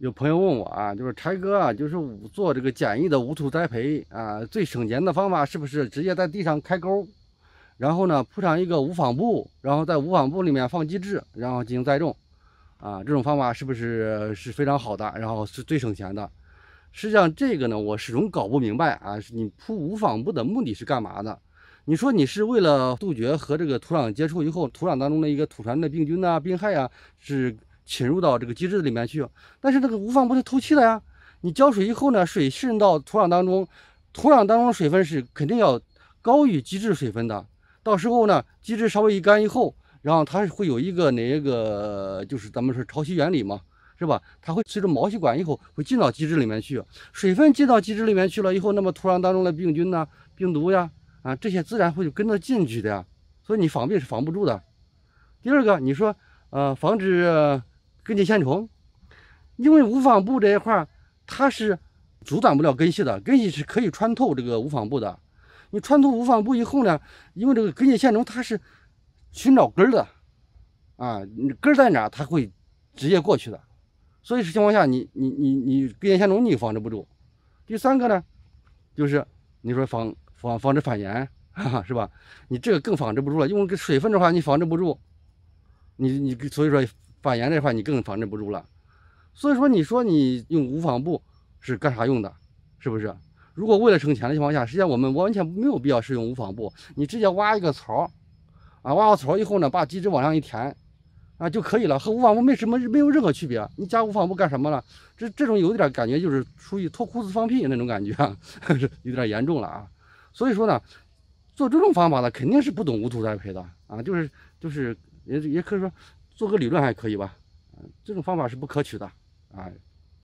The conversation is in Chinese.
有朋友问我啊，就是柴哥啊，就是做这个简易的无土栽培啊，最省钱的方法是不是直接在地上开沟，然后呢铺上一个无纺布，然后在无纺布里面放基质，然后进行栽种啊？这种方法是不是是非常好的，然后是最省钱的？实际上这个呢，我始终搞不明白啊，你铺无纺布的目的是干嘛的？你说你是为了杜绝和这个土壤接触以后，土壤当中的一个土传的病菌呐、病害啊，是？侵入到这个基质里面去，但是这个无纺布是透气的呀。你浇水以后呢，水渗到土壤当中，土壤当中水分是肯定要高于基质水分的。到时候呢，基质稍微一干以后，然后它会有一个那个就是咱们说潮汐原理嘛，是吧？它会随着毛细管以后会进到基质里面去，水分进到基质里面去了以后，那么土壤当中的病菌呢、病毒呀、啊这些自然会跟着进去的呀。所以你防病是防不住的。第二个，你说呃，防止。根系线虫，因为无纺布这一块它是阻挡不了根系的，根系是可以穿透这个无纺布的。你穿透无纺布以后呢，因为这个根系线虫它是寻找根的，啊，你根在哪它会直接过去的。所以情况下，你你你你根系线虫你防止不住。第三个呢，就是你说防防防止反盐是吧？你这个更防止不住了，因为水分的话你防止不住，你你所以说。反盐这块你更防止不住了，所以说你说你用无纺布是干啥用的，是不是？如果为了省钱的情况下，实际上我们完全没有必要使用无纺布，你直接挖一个槽，啊，挖好槽以后呢，把机子往上一填，啊就可以了，和无纺布没什么没有任何区别。你加无纺布干什么了？这这种有点感觉就是属于脱裤子放屁那种感觉，有点严重了啊。所以说呢，做这种方法呢，肯定是不懂无土栽培的啊，就是就是也也可以说。做个理论还可以吧，嗯，这种方法是不可取的，啊。